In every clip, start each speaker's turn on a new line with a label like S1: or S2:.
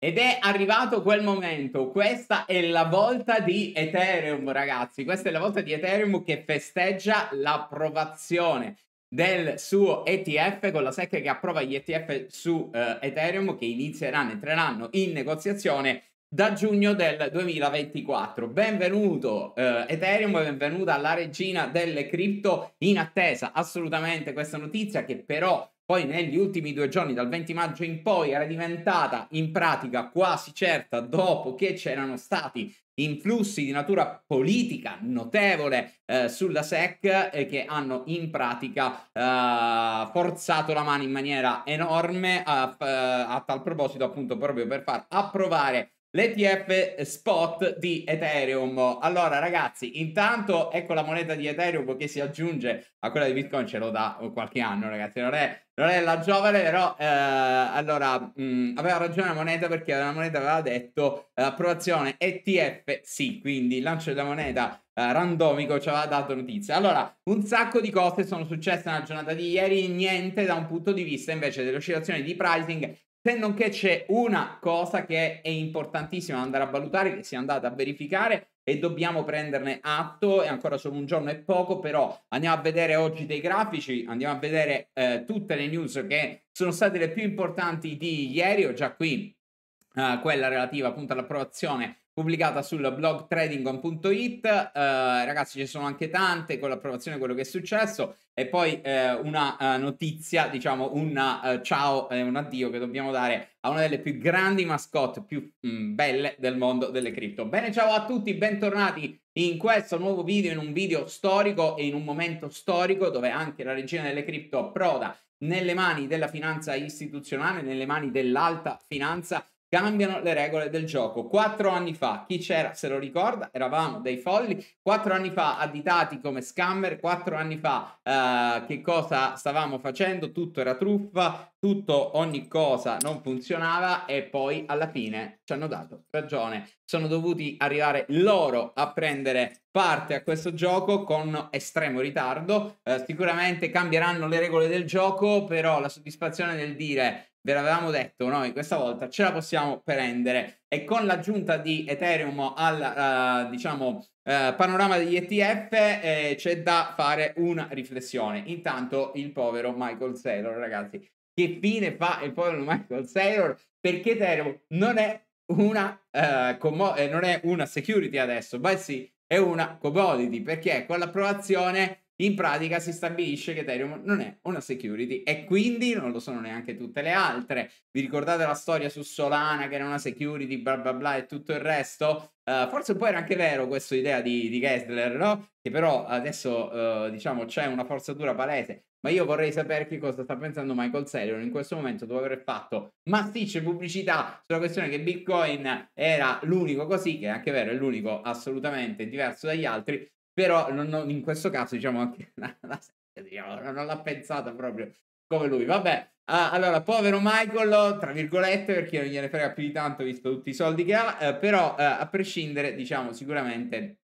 S1: Ed è arrivato quel momento, questa è la volta di Ethereum ragazzi, questa è la volta di Ethereum che festeggia l'approvazione del suo ETF con la SEC che approva gli ETF su uh, Ethereum che inizieranno, entreranno in negoziazione da giugno del 2024. Benvenuto eh, Ethereum, benvenuta alla regina delle cripto in attesa assolutamente questa notizia che però poi negli ultimi due giorni, dal 20 maggio in poi, era diventata in pratica quasi certa dopo che c'erano stati influssi di natura politica notevole eh, sulla SEC eh, che hanno in pratica eh, forzato la mano in maniera enorme a, eh, a, tal proposito appunto proprio per far approvare L'ETF spot di Ethereum. Allora, ragazzi, intanto ecco la moneta di Ethereum che si aggiunge a quella di Bitcoin, ce l'ho da qualche anno, ragazzi. Non è, non è la giovane, però eh, allora mh, mm, aveva ragione la moneta perché la moneta aveva detto eh, approvazione ETF sì, quindi lancio della moneta eh, randomico ci aveva dato notizia. Allora, un sacco di cose sono successe nella giornata di ieri, niente da un punto di vista invece delle oscillazioni di pricing se non che c'è una cosa che è importantissima andare a valutare, che sia andata a verificare e dobbiamo prenderne atto, è ancora solo un giorno e poco, però andiamo a vedere oggi dei grafici, andiamo a vedere eh, tutte le news che sono state le più importanti di ieri, ho già qui Uh, quella relativa appunto all'approvazione pubblicata sul blog tradingon.it. Eh, ragazzi, ci sono anche tante con l'approvazione di quello che è successo e poi eh, una uh, notizia, diciamo un uh, eh, ciao e un addio che dobbiamo dare a una delle più grandi mascotte, più mh, mm, belle del mondo delle cripto. Bene, ciao a tutti, bentornati in questo nuovo video, in un video storico e in un momento storico dove anche la regina delle cripto approda nelle mani della finanza istituzionale, nelle mani dell'alta finanza cambiano le regole del gioco. Quattro anni fa, chi c'era se lo ricorda, eravamo dei folli, quattro anni fa additati come scammer, quattro anni fa eh, che cosa stavamo facendo, tutto era truffa, tutto, ogni cosa non funzionava e poi alla fine ci hanno dato ragione. Sono dovuti arrivare loro a prendere parte a questo gioco con estremo ritardo. Eh, sicuramente cambieranno le regole del gioco, però la soddisfazione del dire ve l'avevamo detto noi questa volta ce la possiamo prendere e con l'aggiunta di Ethereum al uh, diciamo uh, panorama degli ETF eh, c'è da fare una riflessione intanto il povero Michael Saylor ragazzi che fine fa il povero Michael Saylor perché Ethereum non è una uh, commo- eh, non è una security adesso bensì è una commodity perché con l'approvazione in pratica si stabilisce che Ethereum non è una security e quindi non lo sono neanche tutte le altre. Vi ricordate la storia su Solana che era una security, bla bla bla e tutto il resto? Uh, forse un po' era anche vero questa idea di, di Gessler, no? Che però adesso uh, diciamo c'è una forzatura palese. Ma io vorrei sapere che cosa sta pensando Michael Saylor in questo momento dopo aver fatto massicce pubblicità sulla questione che Bitcoin era l'unico così, che è anche vero, è l'unico assolutamente diverso dagli altri, però non, non, in questo caso diciamo anche la, la, diciamo, non l'ha pensata proprio come lui. Vabbè, ah, allora, povero Michael, tra virgolette, perché non gliene frega più di tanto visto tutti i soldi che ha, eh, però eh, a prescindere, diciamo, sicuramente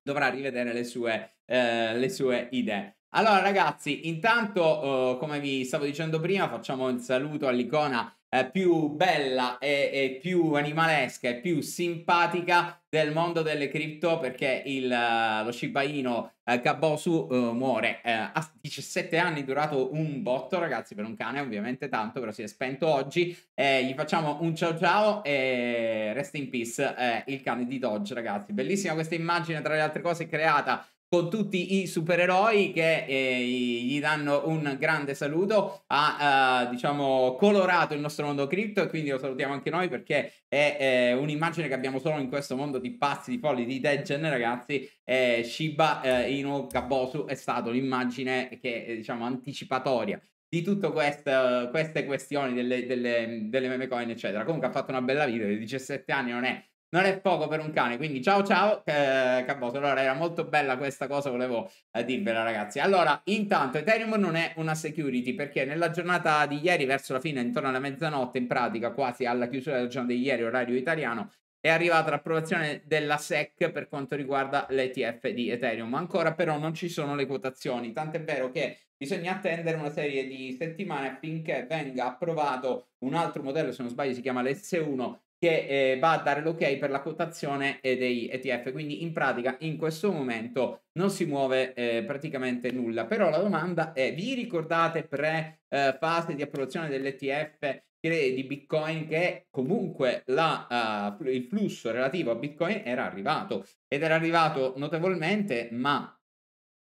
S1: dovrà rivedere le sue, eh, le sue idee. Allora ragazzi, intanto oh, come vi stavo dicendo prima facciamo un saluto all'icona eh, più bella e, e, più animalesca e più simpatica del mondo delle cripto perché il, eh, lo Shiba Inu uh, eh, Gabosu uh, muore a 17 anni durato un botto ragazzi per un cane ovviamente tanto però si è spento oggi eh, gli facciamo un ciao ciao e rest in peace eh, il cane di Dodge ragazzi bellissima questa immagine tra le altre cose creata con tutti i supereroi che eh, gli danno un grande saluto ha eh, diciamo colorato il nostro mondo cripto e quindi lo salutiamo anche noi perché è eh, un'immagine che abbiamo solo in questo mondo di pazzi, di folli, di degen ragazzi eh, Shiba eh, Inu Kabosu è stato l'immagine che è, eh, diciamo anticipatoria di tutte queste questioni delle, delle, delle meme coin eccetera comunque ha fatto una bella vita, di 17 anni non è non è poco per un cane, quindi ciao ciao eh, Caboto. Allora era molto bella questa cosa, volevo eh, dirvela ragazzi. Allora, intanto Ethereum non è una security perché nella giornata di ieri, verso la fine, intorno alla mezzanotte, in pratica quasi alla chiusura della giornata di ieri, orario italiano, è arrivata l'approvazione della SEC per quanto riguarda l'ETF di Ethereum. Ancora però non ci sono le quotazioni, tant'è vero che bisogna attendere una serie di settimane affinché venga approvato un altro modello, se non sbaglio si chiama l'S1, che eh, va a dare l'ok per la quotazione eh, dei ETF. Quindi in pratica in questo momento non si muove eh, praticamente nulla. Però la domanda è, vi ricordate pre eh, fase di approvazione dell'ETF di Bitcoin che comunque la, uh, il flusso relativo a Bitcoin era arrivato ed era arrivato notevolmente, ma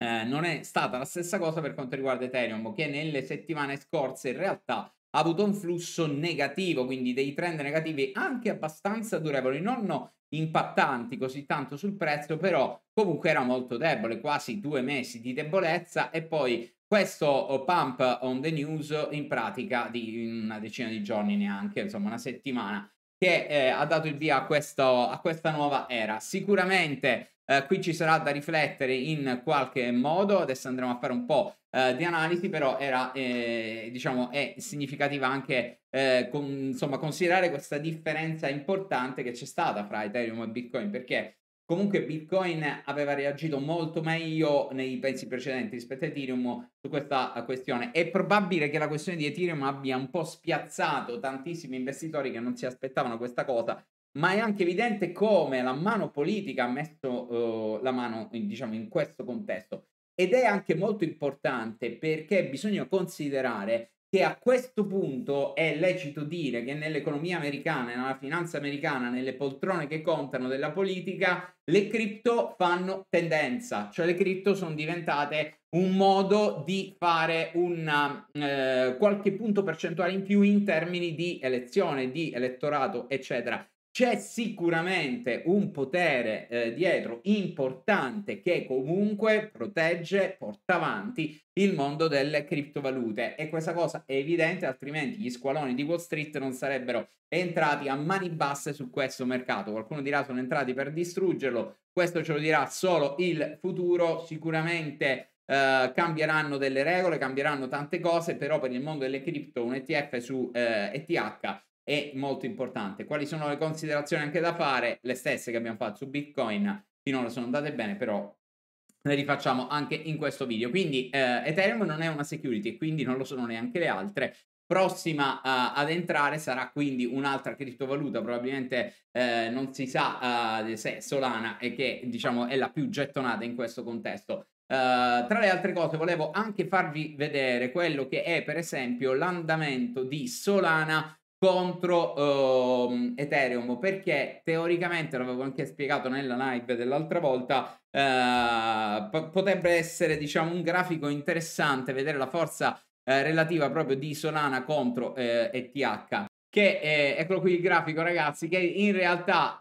S1: eh, non è stata la stessa cosa per quanto riguarda Ethereum, che nelle settimane scorse in realtà ha avuto un flusso negativo, quindi dei trend negativi anche abbastanza durevoli, non impattanti così tanto sul prezzo, però comunque era molto debole, quasi due mesi di debolezza e poi questo oh, pump on the news in pratica di una decina di giorni neanche, insomma una settimana, che eh, ha dato il via a, questo, a questa nuova era. Sicuramente eh, qui ci sarà da riflettere in qualche modo, adesso andremo a fare un po' eh, di analisi, però era, eh, diciamo, è significativa anche eh, con, insomma, considerare questa differenza importante che c'è stata fra Ethereum e Bitcoin, perché Comunque Bitcoin aveva reagito molto meglio nei pensi precedenti rispetto a Ethereum su questa eh, questione. È probabile che la questione di Ethereum abbia un po' spiazzato tantissimi investitori che non si aspettavano questa cosa, ma è anche evidente come la mano politica ha messo uh, la mano in, diciamo, in questo contesto. Ed è anche molto importante perché bisogna considerare che a questo punto è lecito dire che nell'economia americana, nella finanza americana, nelle poltrone che contano della politica, le cripto fanno tendenza, cioè le cripto sono diventate un modo di fare una, eh, qualche punto percentuale in più in termini di elezione, di elettorato, eccetera. C'è sicuramente un potere eh, dietro importante che comunque protegge, porta avanti il mondo delle criptovalute e questa cosa è evidente, altrimenti gli squaloni di Wall Street non sarebbero entrati a mani basse su questo mercato. Qualcuno dirà sono entrati per distruggerlo, questo ce lo dirà solo il futuro, sicuramente Uh, cambieranno delle regole, cambieranno tante cose, però per il mondo delle cripto un ETF su uh, eh, ETH è molto importante. Quali sono le considerazioni anche da fare? Le stesse che abbiamo fatto su Bitcoin finora sono andate bene, però le rifacciamo anche in questo video. Quindi eh, Ethereum non è una security, quindi non lo sono neanche le altre. Prossima uh, ad entrare sarà quindi un'altra criptovaluta, probabilmente eh, non si sa uh, se Solana e che diciamo è la più gettonata in questo contesto. Uh, tra le altre cose volevo anche farvi vedere quello che è per esempio l'andamento di Solana contro uh, Ethereum perché teoricamente, l'avevo anche spiegato nella live dell'altra volta, uh, eh, p- potrebbe essere diciamo un grafico interessante vedere la forza uh, relativa proprio di Solana contro eh, ETH. Che è, eccolo qui il grafico ragazzi che in realtà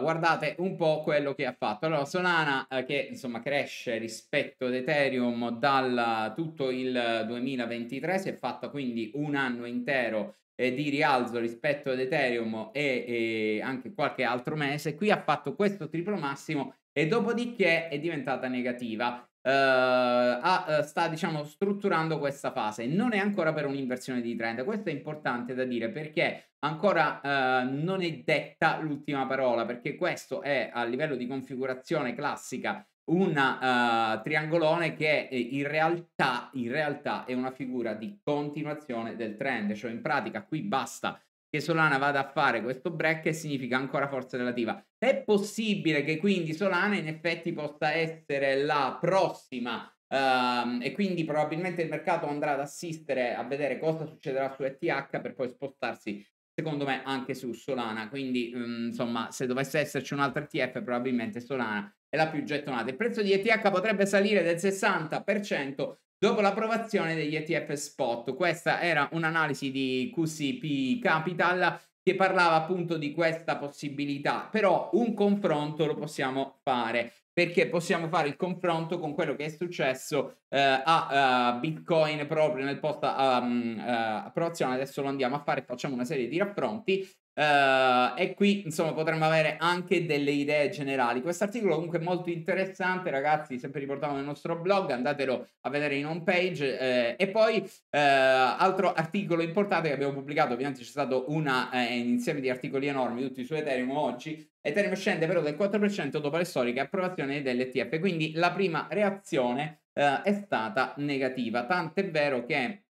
S1: guardate un po' quello che ha fatto allora Solana che insomma cresce rispetto ad Ethereum dal tutto il 2023 si è fatta quindi un anno intero eh, di rialzo rispetto ad Ethereum e, e, anche qualche altro mese, qui ha fatto questo triplo massimo e dopodiché è diventata negativa. Uh, ha, eh, sta diciamo strutturando questa fase non è ancora per un'inversione di trend questo è importante da dire perché ancora uh, non è detta l'ultima parola perché questo è a livello di configurazione classica un uh, eh, triangolone che eh, in realtà, in realtà è una figura di continuazione del trend, cioè in pratica qui basta che Solana vada a fare questo break e significa ancora forza relativa. È possibile che quindi Solana in effetti possa essere la prossima Uh, e quindi probabilmente il mercato andrà ad assistere a vedere cosa succederà su ETH per poi spostarsi secondo me anche su Solana, quindi um, insomma se dovesse esserci un altro ETF probabilmente Solana è la più gettonata. Il prezzo di ETH potrebbe salire del 60% dopo l'approvazione degli ETF spot. Questa era un'analisi di QCP Capital che parlava appunto di questa possibilità, però un confronto lo possiamo fare perché possiamo fare il confronto con quello che è successo eh, a, uh, Bitcoin proprio nel post um, uh, approvazione. Adesso lo andiamo a fare, facciamo una serie di raffronti Uh, e qui insomma potremmo avere anche delle idee generali. Questo articolo comunque è molto interessante, ragazzi. Sempre riportato nel nostro blog, andatelo a vedere in home page. Eh, e poi eh, altro articolo importante che abbiamo pubblicato: ovviamente c'è stato una, eh, un insieme di articoli enormi, tutti su Ethereum oggi. Ethereum scende però del 4% dopo le storiche approvazioni dell'ETF. Quindi la prima reazione eh, è stata negativa. Tant'è vero che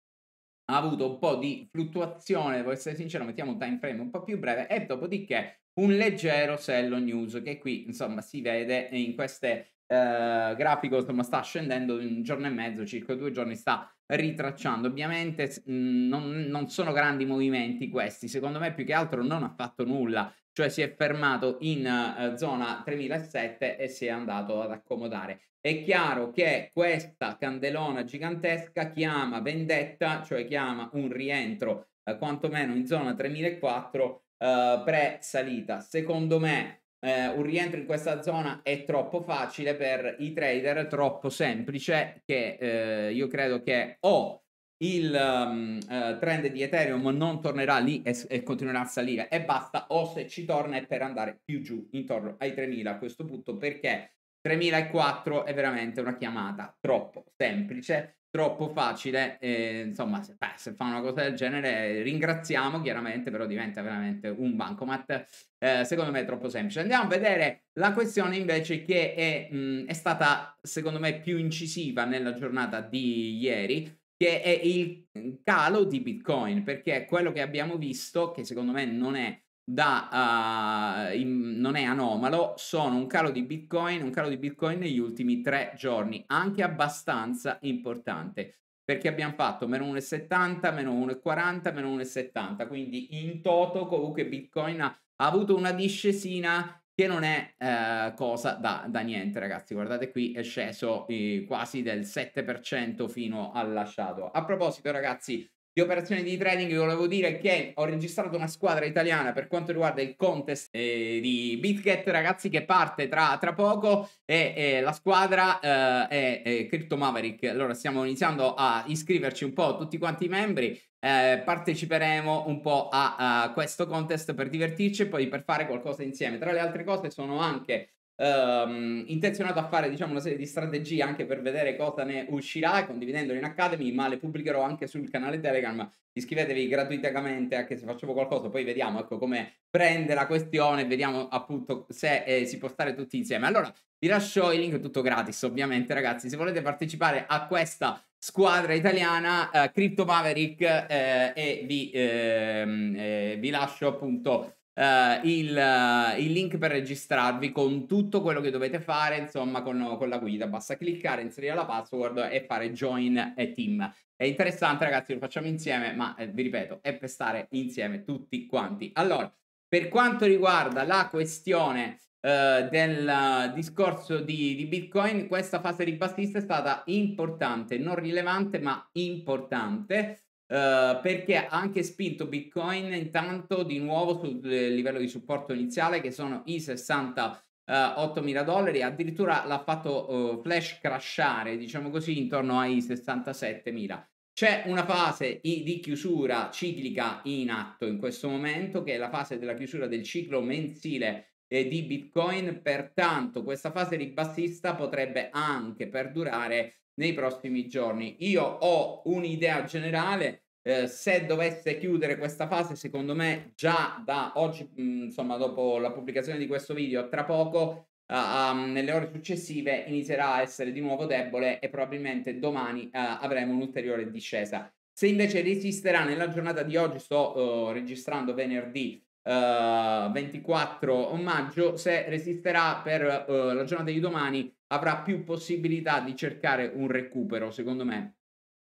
S1: ha avuto un po' di fluttuazione, devo essere sincero, mettiamo un time frame un po' più breve e dopodiché un leggero sello news che qui insomma si vede in queste eh, grafico insomma sta scendendo un giorno e mezzo, circa due giorni sta ritracciando. Ovviamente mh, mm, non, non, sono grandi movimenti questi, secondo me più che altro non ha fatto nulla cioè si è fermato in eh, zona 3007 e si è andato ad accomodare. È chiaro che questa candelona gigantesca chiama vendetta, cioè chiama un rientro eh, quantomeno in zona 3004 eh, pre-salita. Secondo me eh, un rientro in questa zona è troppo facile per i trader, troppo semplice che eh, io credo che o il um, uh, trend di Ethereum non tornerà lì e, e, continuerà a salire e basta o se ci torna è per andare più giù intorno ai 3000 a questo punto perché 3004 è veramente una chiamata troppo semplice troppo facile e, insomma se, beh, se, fa una cosa del genere ringraziamo chiaramente però diventa veramente un bancomat eh, secondo me è troppo semplice andiamo a vedere la questione invece che è, mh, mm, è stata secondo me più incisiva nella giornata di ieri che è il mm, calo di Bitcoin, perché quello che abbiamo visto, che secondo me non è da uh, ah, in, non è anomalo sono un calo di bitcoin un calo di bitcoin negli ultimi tre giorni anche abbastanza importante perché abbiamo fatto meno 1,70 meno 1,40 meno 1,70 quindi in toto comunque bitcoin ha, avuto una discesina che non è eh, cosa da, da, niente ragazzi guardate qui è sceso eh, quasi del 7% fino alla shadow a proposito ragazzi di operazioni di trading volevo dire che ho registrato una squadra italiana per quanto riguarda il contest eh, di BitGet ragazzi che parte tra, tra poco e, e, la squadra eh, è, è Crypto Maverick allora stiamo iniziando a iscriverci un po' tutti quanti i membri eh, parteciperemo un po' a, a, questo contest per divertirci e poi per fare qualcosa insieme tra le altre cose sono anche ehm, intenzionato a fare diciamo una serie di strategie anche per vedere cosa ne uscirà condividendole in Academy ma le pubblicherò anche sul canale Telegram iscrivetevi gratuitamente anche se facciamo qualcosa poi vediamo ecco come prende la questione vediamo appunto se eh, si può stare tutti insieme allora vi lascio il link tutto gratis ovviamente ragazzi se volete partecipare a questa squadra italiana eh, Crypto Maverick eh, e vi, ehm, eh, vi lascio appunto uh, il, il, link per registrarvi con tutto quello che dovete fare, insomma, con, con la guida. Basta cliccare, inserire la password e fare join e team. È interessante, ragazzi, lo facciamo insieme, ma eh, vi ripeto, è per stare insieme tutti quanti. Allora, per quanto riguarda la questione eh, del discorso di, di, Bitcoin, questa fase ribassista è stata importante, non rilevante, ma importante. Eh, perché ha anche spinto Bitcoin intanto di nuovo sul eh, livello di supporto iniziale che sono i 68 eh, mila dollari, addirittura l'ha fatto uh, flash crashare, diciamo così, intorno ai 67 mila. C'è una fase di chiusura ciclica in atto in questo momento, che è la fase della chiusura del ciclo mensile eh, di Bitcoin, pertanto questa fase ribassista potrebbe anche perdurare nei prossimi giorni. Io ho un'idea generale eh, se dovesse chiudere questa fase, secondo me già da oggi, insomma, dopo la pubblicazione di questo video, tra poco, uh, um, nelle ore successive, inizierà a essere di nuovo debole e probabilmente domani uh, avremo un'ulteriore discesa. Se invece resisterà nella giornata di oggi, sto uh, registrando venerdì, Uh, 24 maggio, se resisterà per uh, la giornata di domani, avrà più possibilità di cercare un recupero, secondo me,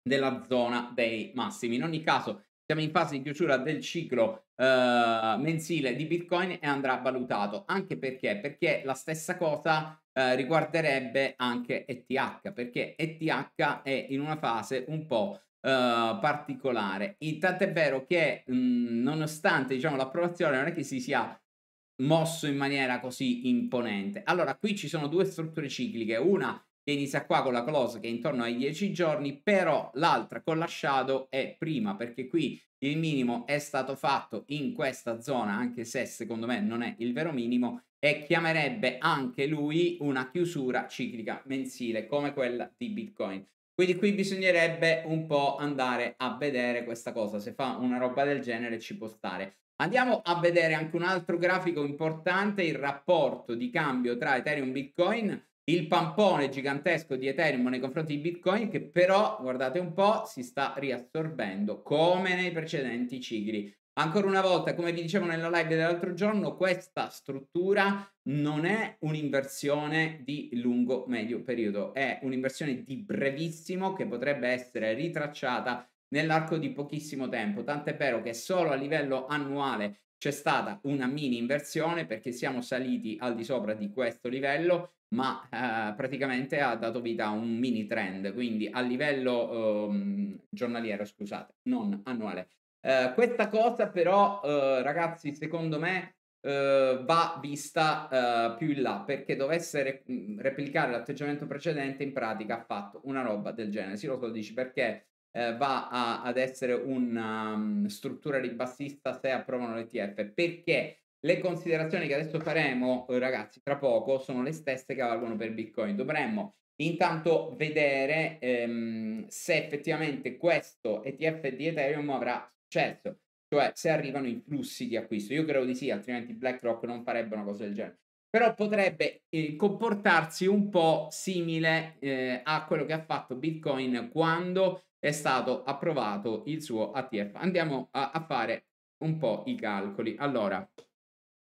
S1: della zona dei massimi. In ogni caso siamo in fase di chiusura del ciclo eh, mensile di Bitcoin e andrà valutato anche perché, perché la stessa cosa eh, riguarderebbe anche ETH perché ETH è in una fase un po' Uh, particolare. E tant'è vero che mh, mm, nonostante diciamo, l'approvazione non è che si sia mosso in maniera così imponente. Allora, qui ci sono due strutture cicliche, una inizia qua con la close che è intorno ai 10 giorni, però l'altra con la shadow è prima perché qui il minimo è stato fatto in questa zona, anche se secondo me non è il vero minimo, e chiamerebbe anche lui una chiusura ciclica mensile come quella di Bitcoin. Quindi qui bisognerebbe un po' andare a vedere questa cosa, se fa una roba del genere ci può stare. Andiamo a vedere anche un altro grafico importante, il rapporto di cambio tra Ethereum e Bitcoin il pampone gigantesco di Ethereum nei confronti di Bitcoin che però, guardate un po', si sta riassorbendo come nei precedenti cicli. Ancora una volta, come vi dicevo nella live dell'altro giorno, questa struttura non è un'inversione di lungo-medio periodo, è un'inversione di brevissimo che potrebbe essere ritracciata nell'arco di pochissimo tempo, tant'è vero che solo a livello annuale c'è stata una mini inversione perché siamo saliti al di sopra di questo livello ma eh, praticamente ha dato vita a un mini trend, quindi a livello ehm, giornaliero, scusate, non annuale. Eh, questa cosa però, eh, ragazzi, secondo me eh, va vista eh, più in là, perché dovesse re- mm, replicare l'atteggiamento precedente, in pratica ha fatto una roba del genere. Sì, lo so, dici perché eh, va a, ad essere una um, struttura ribassista se approvano l'ETF, perché le considerazioni che adesso faremo, eh, ragazzi, tra poco sono le stesse che valgono per Bitcoin. Dovremmo intanto vedere ehm, se effettivamente questo ETF di Ethereum avrà successo, cioè se arrivano i flussi di acquisto. Io credo di sì, altrimenti BlackRock non farebbe una cosa del genere. Però potrebbe eh, comportarsi un po' simile eh, a quello che ha fatto Bitcoin quando è stato approvato il suo ATF. Andiamo a, a fare un po' i calcoli. Allora,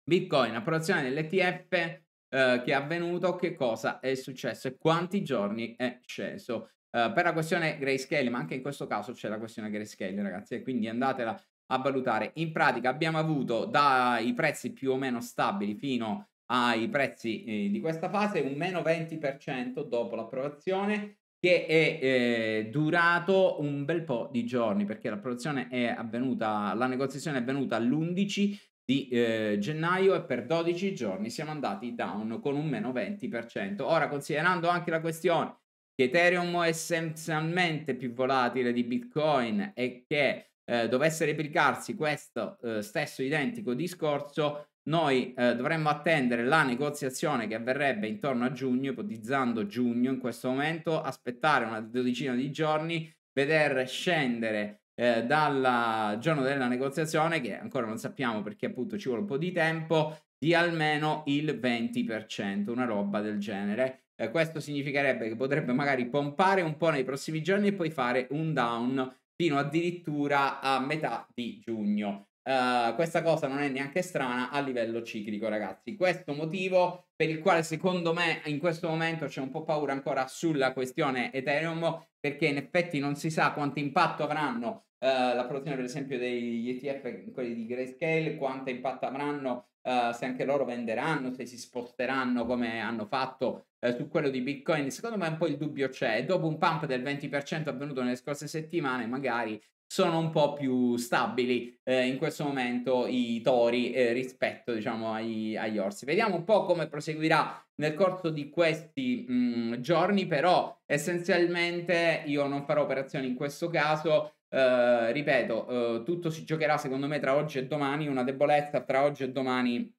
S1: Bitcoin, approvazione dell'ETF eh, che è avvenuto, che cosa è successo e quanti giorni è sceso. Eh, per la questione grayscale, ma anche in questo caso c'è la questione grayscale, ragazzi, e quindi andatela a valutare. In pratica abbiamo avuto dai prezzi più o meno stabili fino ai prezzi eh, di questa fase un meno 20% dopo l'approvazione che è eh, durato un bel po' di giorni perché l'approvazione è avvenuta, la negoziazione è avvenuta all'11 di eh, gennaio e per 12 giorni siamo andati down con un meno 20%. Ora, considerando anche la questione che Ethereum è essenzialmente più volatile di Bitcoin e che eh, dovesse replicarsi questo eh, stesso identico discorso, noi eh, dovremmo attendere la negoziazione che avverrebbe intorno a giugno, ipotizzando giugno in questo momento, aspettare una dodicina di giorni, vedere scendere eh, dal giorno della negoziazione, che ancora non sappiamo perché appunto ci vuole un po' di tempo, di almeno il 20%, una roba del genere. Eh, questo significherebbe che potrebbe magari pompare un po' nei prossimi giorni e poi fare un down fino addirittura a metà di giugno. Eh, questa cosa non è neanche strana a livello ciclico, ragazzi. Questo motivo per il quale secondo me in questo momento c'è un po' paura ancora sulla questione Ethereum, perché in effetti non si sa quanto impatto avranno uh, la produzione, per esempio, degli ETF, quelli di Grayscale, quanto impatto avranno uh, se anche loro venderanno, se si sposteranno come hanno fatto su quello di Bitcoin. Secondo me un po' il dubbio c'è. Dopo un pump del 20% avvenuto nelle scorse settimane, magari sono un po' più stabili eh, in questo momento i tori eh, rispetto diciamo ai, agli orsi. Vediamo un po' come proseguirà nel corso di questi mh, mm, giorni, però essenzialmente io non farò operazioni in questo caso. Eh, ripeto, eh, tutto si giocherà secondo me tra oggi e domani, una debolezza tra oggi e domani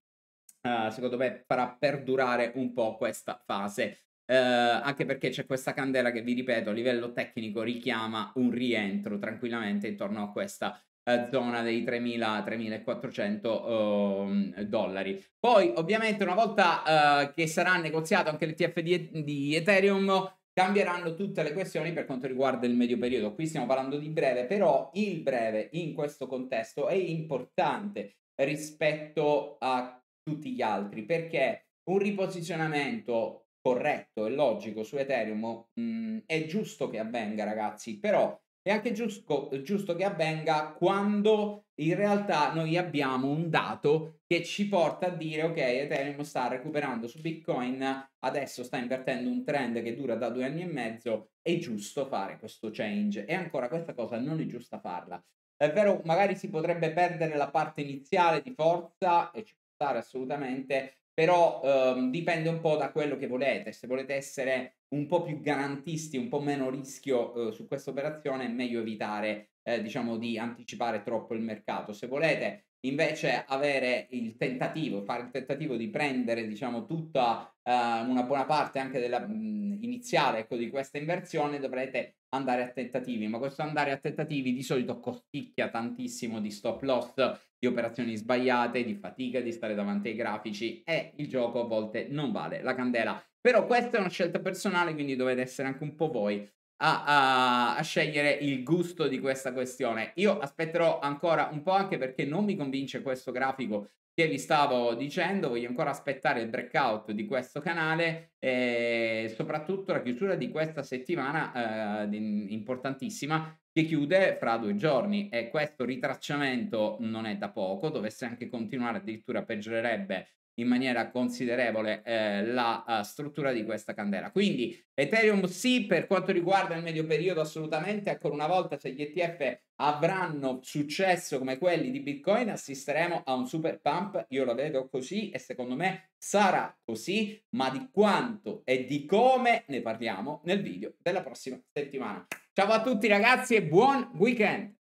S1: Uh, secondo me farà perdurare un po' questa fase eh, anche perché c'è questa candela che vi ripeto a livello tecnico richiama un rientro tranquillamente intorno a questa eh, zona dei 3.000-3.400 uh, ehm, dollari. Poi ovviamente una volta uh, che sarà negoziato anche l'ETF di, di Ethereum cambieranno tutte le questioni per quanto riguarda il medio periodo. Qui stiamo parlando di breve, però il breve in questo contesto è importante rispetto a tutti gli altri perché un riposizionamento corretto e logico su Ethereum mh, mm, è giusto che avvenga, ragazzi, però è anche giusto, giusto, che avvenga quando in realtà noi abbiamo un dato che ci porta a dire ok, Ethereum sta recuperando su Bitcoin, adesso sta invertendo un trend che dura da due anni e mezzo, è giusto fare questo change e ancora questa cosa non è giusta farla. È vero, magari si potrebbe perdere la parte iniziale di forza e ci può stare assolutamente, però ehm, dipende un po' da quello che volete, se volete essere un po' più garantisti, un po' meno rischio eh, su questa operazione, è meglio evitare eh, diciamo di anticipare troppo il mercato. Se volete Invece avere il tentativo, fare il tentativo di prendere, diciamo, tutta eh, una buona parte anche della, mh, iniziale ecco, di questa inversione, dovrete andare a tentativi, ma questo andare a tentativi di solito costicchia tantissimo di stop loss, di operazioni sbagliate, di fatica, di stare davanti ai grafici e il gioco a volte non vale la candela. Però questa è una scelta personale, quindi dovete essere anche un po' voi a, a, a, scegliere il gusto di questa questione. Io aspetterò ancora un po' anche perché non mi convince questo grafico che vi stavo dicendo, voglio ancora aspettare il breakout di questo canale e eh, soprattutto la chiusura di questa settimana eh, importantissima che chiude fra due giorni e questo ritracciamento non è da poco, dovesse anche continuare addirittura peggiorerebbe in maniera considerevole eh, la uh, struttura di questa candela. Quindi Ethereum sì, per quanto riguarda il medio periodo assolutamente, ancora una volta se gli ETF avranno successo come quelli di Bitcoin, assisteremo a un super pump, io lo vedo così e secondo me sarà così, ma di quanto e di come ne parliamo nel video della prossima settimana. Ciao a tutti ragazzi e buon weekend!